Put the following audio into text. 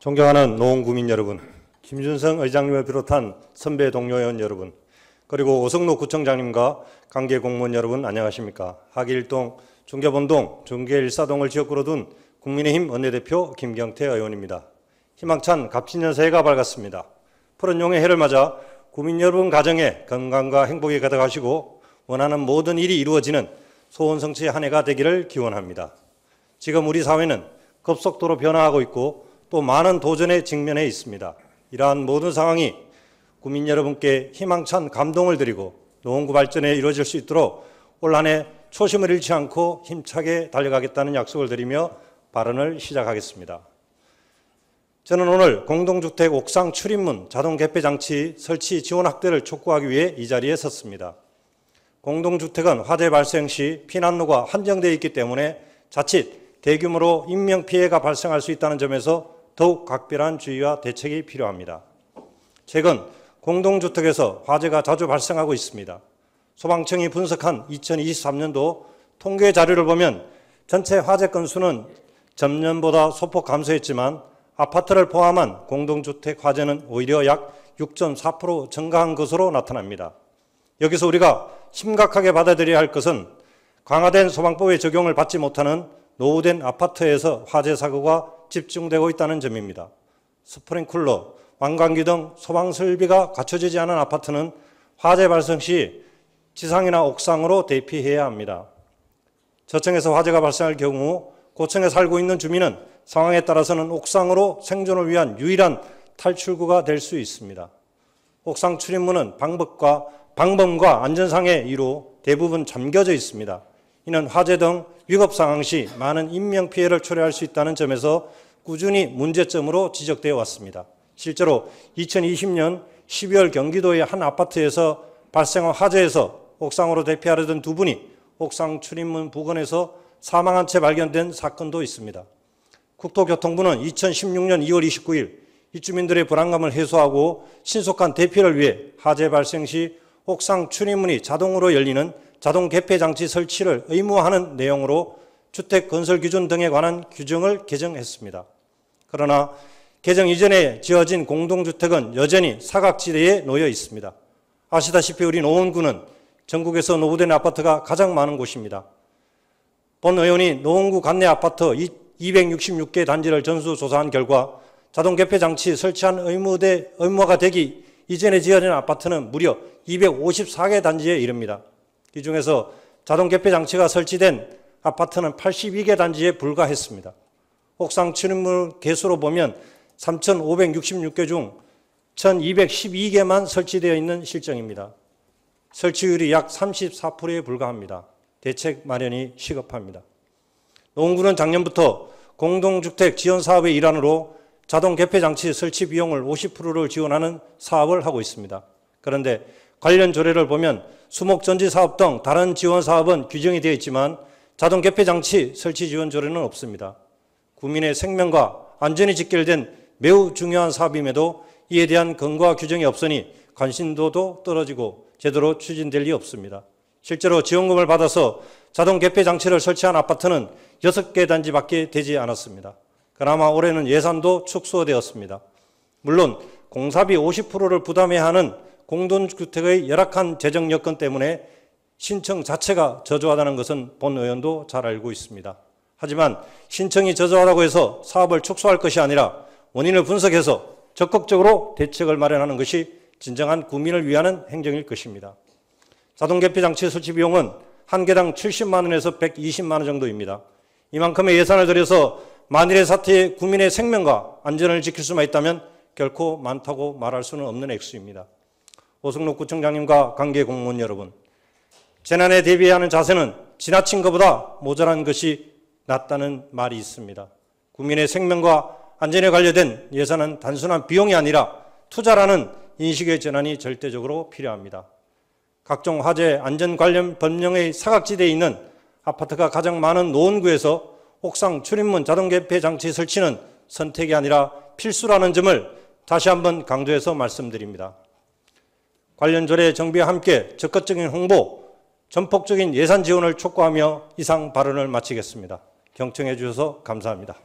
존경하는 노원구민 여러분, 김준성 의장님을 비롯한 선배 동료 의원 여러분, 그리고 오성로 구청장님과 관계 공무원 여러분 안녕하십니까. 하길동, 중계본동, 중계일사동을 지역구로 둔 국민의힘 원내대표 김경태 의원입니다. 희망찬 갑신년 새해가 밝았습니다. 푸른 용의 해를 맞아 국민 여러분 가정에 건강과 행복이 가득하시고 원하는 모든 일이 이루어지는 소원 성취의 한 해가 되기를 기원합니다. 지금 우리 사회는 급속도로 변화하고 있고 또 많은 도전에 직면해 있습니다. 이러한 모든 상황이 국민 여러분께 희망찬 감동을 드리고 노구 발전에 이루어질 수 있도록 올한해 초심을 잃지 않고 힘차게 달려가겠다는 약속을 드리며 발언을 시작하겠습니다. 저는 오늘 공동주택 옥상 출입문 자동 개폐 장치 설치 지원 확대를 촉구하기 위해 이 자리에 섰습니다. 공동주택은 화재 발생 시 피난로가 한정되어 있기 때문에 자칫 대규모로 인명피해가 발생할 수 있다는 점에서 더욱 각별한 주의와 대책이 필요합니다. 최근 공동주택에서 화재가 자주 발생하고 있습니다. 소방청이 분석한 2023년도 통계 자료를 보면 전체 화재 건수는 전년보다 소폭 감소했지만 아파트를 포함한 공동주택 화재는 오히려 약 6.4% 증가한 것으로 나타납니다. 여기서 우리가 심각하게 받아들여야 할 것은 강화된 소방법의 적용을 받지 못하는 노후된 아파트에서 화재 사고가 집중되고 있다는 점입니다. 스프링쿨러, 완광기 등 소방 설비가 갖춰지지 않은 아파트는 화재 발생 시 지상이나 옥상으로 대피해야 합니다. 저층에서 화재가 발생할 경우 고층에 살고 있는 주민은 상황에 따라서는 옥상으로 생존을 위한 유일한 탈출구가 될 수 있습니다. 옥상 출입문은 방법과 방범과 안전상의 이유 대부분 잠겨져 있습니다. 이는 화재 등 위급 상황 시 많은 인명 피해를 초래할 수 있다는 점에서 꾸준히 문제점으로 지적되어 왔습니다. 실제로 2020년 12월 경기도의 한 아파트에서 발생한 화재에서 옥상으로 대피하려던 두 분이 옥상 출입문 부근에서 사망한 채 발견된 사건도 있습니다. 국토교통부는 2016년 2월 29일 입주민들의 불안감을 해소하고 신속한 대피를 위해 화재 발생 시 옥상 출입문이 자동으로 열리는 자동 개폐 장치 설치를 의무화하는 내용으로 주택 건설 기준 등에 관한 규정을 개정했습니다. 그러나 개정 이전에 지어진 공동주택은 여전히 사각지대에 놓여 있습니다. 아시다시피 우리 노원구는 전국에서 노후된 아파트가 가장 많은 곳입니다. 본 의원이 노원구 관내 아파트 266개 단지를 전수조사한 결과 자동 개폐 장치 설치한 의무대, 의무화가 되기 이전에 지어진 아파트는 무려 254개 단지에 이릅니다. 이 중에서 자동 개폐 장치가 설치된 아파트는 82개 단지에 불과했습니다. 옥상 출입물 개수로 보면 3,566개 중 1,212개만 설치되어 있는 실정입니다. 설치율이 약 34%에 불과합니다. 대책 마련이 시급합니다. 농구는 작년부터 공동주택 지원 사업의 일환으로 자동 개폐 장치 설치 비용을 50%를 지원하는 사업을 하고 있습니다. 그런데 관련 조례를 보면 수목전지 사업 등 다른 지원 사업은 규정이 되어 있지만 자동 개폐 장치 설치 지원 조례는 없습니다. 국민의 생명과 안전이 직결된 매우 중요한 사업임에도 이에 대한 근거와 규정이 없으니 관심도도 떨어지고 제대로 추진될 리 없습니다. 실제로 지원금을 받아서 자동 개폐 장치를 설치한 아파트는 6개 단지밖에 되지 않았습니다. 그나마 올해는 예산도 축소되었습니다. 물론 공사비 50%를 부담해야 하는 공동주택의 열악한 재정 여건 때문에 신청 자체가 저조하다는 것은 본 의원도 잘 알고 있습니다. 하지만 신청이 저조하다고 해서 사업을 축소할 것이 아니라 원인을 분석해서 적극적으로 대책을 마련하는 것이 진정한 국민을 위한 행정일 것입니다. 자동개피 장치 설치 비용은 한 개당 70만 원에서 120만 원 정도입니다. 이만큼의 예산을 들여서 만일의 사태에 국민의 생명과 안전을 지킬 수만 있다면 결코 많다고 말할 수는 없는 액수입니다. 오승록 구청장님과 관계 공무원 여러분, 재난에 대비하는 자세는 지나친 것보다 모자란 것이 낫다는 말이 있습니다. 국민의 생명과 안전에 관련된 예산은 단순한 비용이 아니라 투자라는 인식의 전환이 절대적으로 필요합니다. 각종 화재 안전 관련 법령의 사각지대에 있는 아파트가 가장 많은 노원구에서 옥상 출입문 자동 개폐 장치 설치는 선택이 아니라 필수라는 점을 다시 한번 강조해서 말씀드립니다. 관련 조례 정비와 함께 적극적인 홍보, 전폭적인 예산 지원을 촉구하며 이상 발언을 마치겠습니다. 경청해 주셔서 감사합니다.